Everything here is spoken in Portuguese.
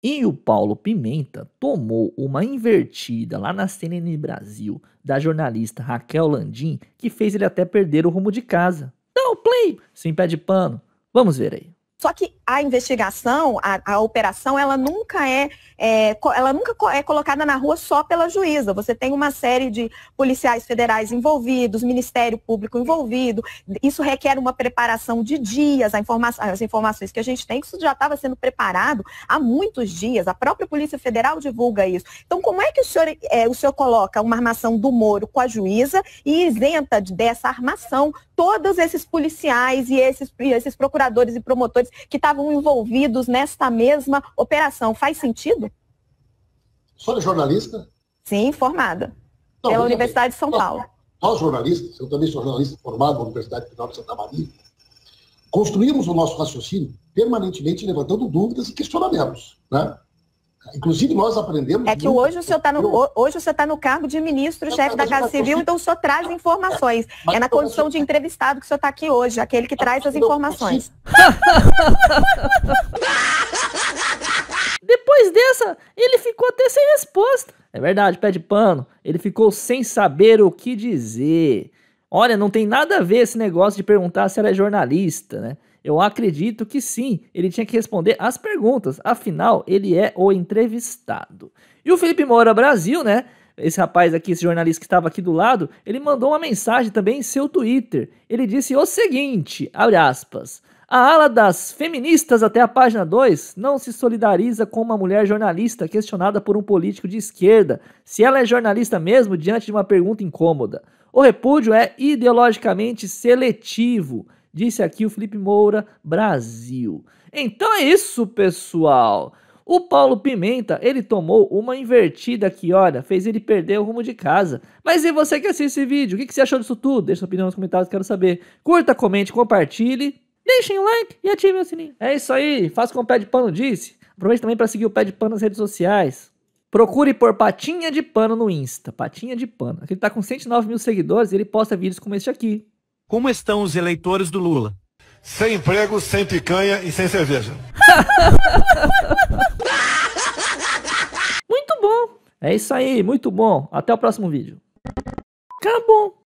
E o Paulo Pimenta tomou uma invertida lá na CNN Brasil da jornalista Raquel Landim, que fez ele até perder o rumo de casa. Dá play, sem pé de pano. Vamos ver aí. Só que a investigação, a, a operação, ela nunca é, é, ela nunca é colocada na rua só pela juíza. Você tem uma série de policiais federais envolvidos, Ministério Público envolvido. Isso requer uma preparação de dias. Informa as informações que a gente tem, isso já estava sendo preparado há muitos dias. A própria Polícia Federal divulga isso. Então, como é que o senhor, é, o senhor coloca uma armação do Moro com a juíza e isenta dessa armação todos esses policiais e esses, e esses procuradores e promotores que estavam envolvidos nesta mesma operação. Faz sentido? Sou é jornalista? Sim, formada. Não, pela Universidade bem. de São nós, Paulo. Nós, jornalistas, eu também sou jornalista formado na Universidade Federal de Santa Maria, construímos o nosso raciocínio permanentemente levantando dúvidas e questionamentos. Né? Inclusive, nós aprendemos. É que hoje o senhor está no, hoje o está no cargo de ministro-chefe da Casa Civil, então o senhor traz informações. É na condição de entrevistado que o senhor está aqui hoje, aquele que traz as informações. Depois dessa, ele ficou até sem resposta. É verdade, pé de pano. Ele ficou sem saber o que dizer. Olha, não tem nada a ver esse negócio de perguntar se ela é jornalista, né? Eu acredito que sim, ele tinha que responder as perguntas, afinal, ele é o entrevistado. E o Felipe Moura Brasil, né? Esse rapaz aqui, esse jornalista que estava aqui do lado, ele mandou uma mensagem também em seu Twitter. Ele disse o seguinte: abre aspas. A ala das feministas até a página 2 não se solidariza com uma mulher jornalista questionada por um político de esquerda, se ela é jornalista mesmo diante de uma pergunta incômoda. O repúdio é ideologicamente seletivo. Disse aqui o Felipe Moura, Brasil. Então é isso, pessoal. O Paulo Pimenta, ele tomou uma invertida que, olha, fez ele perder o rumo de casa. Mas e você que assiste esse vídeo? O que, você achou disso tudo? Deixa sua opinião nos comentários, quero saber. Curta, comente, compartilhe, deixem um like e ativem o sininho. É isso aí, faça como o Pé de Pano disse. Aproveite também para seguir o Pé de Pano nas redes sociais. Procure por Patinha de Pano no Insta. Patinha de Pano. Ele tá com 109 mil seguidores e ele posta vídeos como este aqui. Como estão os eleitores do Lula? Sem emprego, sem picanha e sem cerveja. muito bom. É isso aí, muito bom. Até o próximo vídeo. Acabou.